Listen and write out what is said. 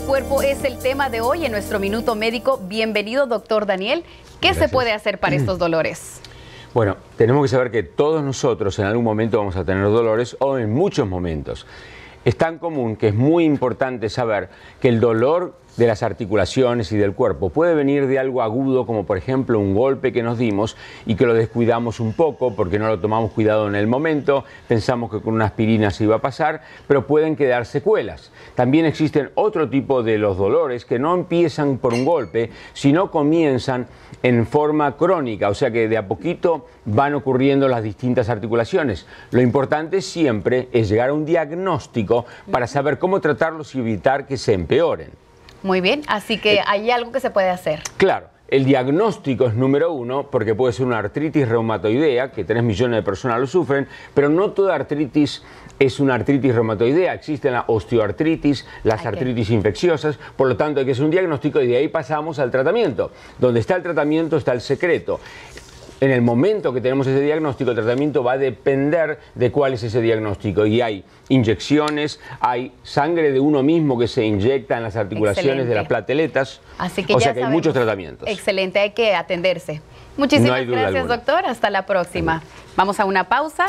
cuerpo es el tema de hoy en nuestro Minuto Médico. Bienvenido, doctor Daniel. ¿Qué se puede hacer para estos dolores? Bueno, tenemos que saber que todos nosotros en algún momento vamos a tener dolores o en muchos momentos. Es tan común que es muy importante saber que el dolor de las articulaciones y del cuerpo. Puede venir de algo agudo, como por ejemplo un golpe que nos dimos y que lo descuidamos un poco porque no lo tomamos cuidado en el momento, pensamos que con una aspirina se iba a pasar, pero pueden quedar secuelas. También existen otro tipo de los dolores que no empiezan por un golpe, sino comienzan en forma crónica, o sea que de a poquito van ocurriendo las distintas articulaciones. Lo importante siempre es llegar a un diagnóstico para saber cómo tratarlos y evitar que se empeoren. Muy bien, así que eh, hay algo que se puede hacer. Claro. El diagnóstico es número uno porque puede ser una artritis reumatoidea, que 3 millones de personas lo sufren, pero no toda artritis es una artritis reumatoidea, existen la osteoartritis, las artritis infecciosas, por lo tanto hay que hacer un diagnóstico y de ahí pasamos al tratamiento. Donde está el tratamiento está el secreto en el momento que tenemos ese diagnóstico, el tratamiento va a depender de cuál es ese diagnóstico. Y hay inyecciones, hay sangre de uno mismo que se inyecta en las articulaciones de las plateletas. Así que o sea que hay muchos tratamientos. Excelente, hay que atenderse. Muchísimas gracias, doctor. Hasta la próxima. Vamos a una pausa.